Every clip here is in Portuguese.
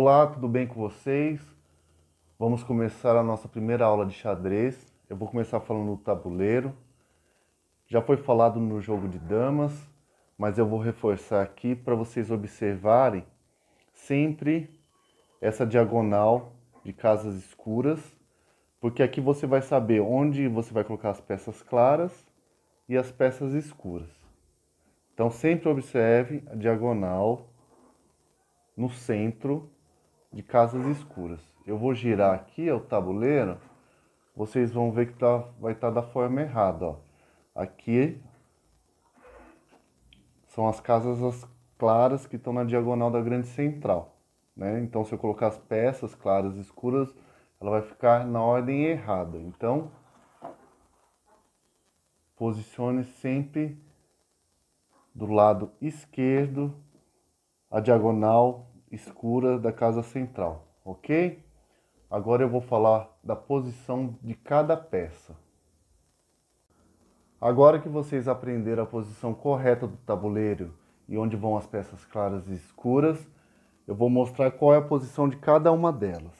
Olá, tudo bem com vocês? Vamos começar a nossa primeira aula de xadrez. Eu vou começar falando do tabuleiro. Já foi falado no jogo de damas, mas eu vou reforçar aqui para vocês observarem sempre essa diagonal de casas escuras, porque aqui você vai saber onde você vai colocar as peças claras e as peças escuras. Então sempre observe a diagonal no centro de casas escuras. Eu vou girar aqui é o tabuleiro, vocês vão ver que tá, vai estar tá da forma errada. Ó. Aqui são as casas as claras que estão na diagonal da grande central. Né? Então, se eu colocar as peças claras e escuras, ela vai ficar na ordem errada. Então, posicione sempre do lado esquerdo a diagonal escura da casa central, ok? Agora eu vou falar da posição de cada peça. Agora que vocês aprenderam a posição correta do tabuleiro e onde vão as peças claras e escuras, eu vou mostrar qual é a posição de cada uma delas.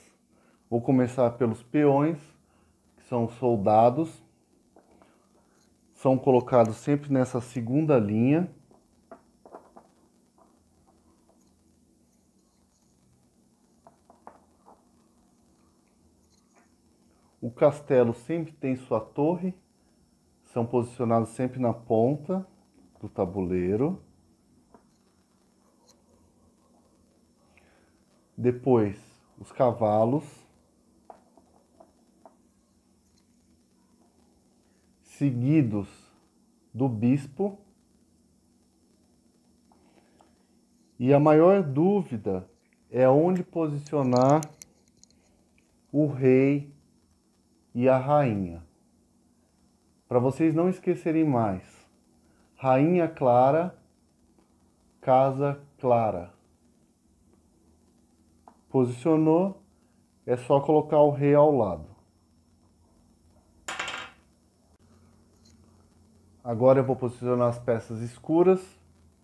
Vou começar pelos peões, que são soldados. São colocados sempre nessa segunda linha O castelo sempre tem sua torre, são posicionados sempre na ponta do tabuleiro. Depois, os cavalos. Seguidos do bispo. E a maior dúvida é onde posicionar o rei e a rainha. Para vocês não esquecerem mais. Rainha Clara, Casa Clara. Posicionou, é só colocar o rei ao lado. Agora eu vou posicionar as peças escuras,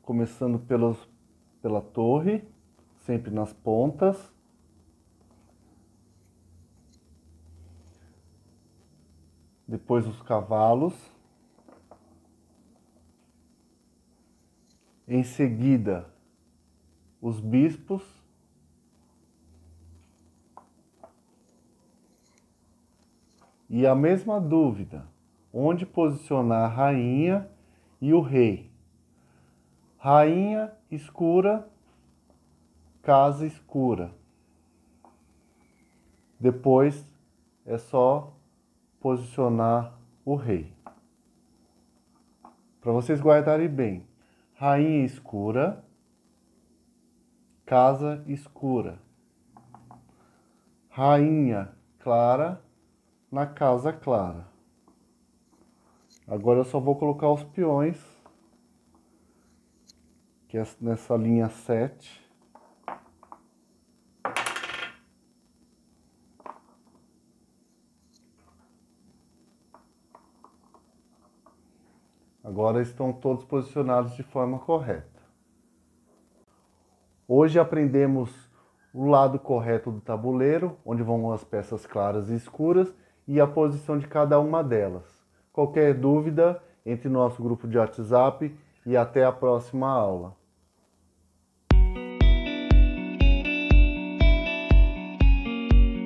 começando pelos, pela torre, sempre nas pontas. depois os cavalos. Em seguida, os bispos. E a mesma dúvida, onde posicionar a rainha e o rei? Rainha escura, casa escura. Depois é só posicionar o rei. Para vocês guardarem bem: rainha escura, casa escura. Rainha clara na casa clara. Agora eu só vou colocar os peões, que é nessa linha 7. Agora estão todos posicionados de forma correta. Hoje aprendemos o lado correto do tabuleiro, onde vão as peças claras e escuras e a posição de cada uma delas. Qualquer dúvida, entre no nosso grupo de WhatsApp e até a próxima aula.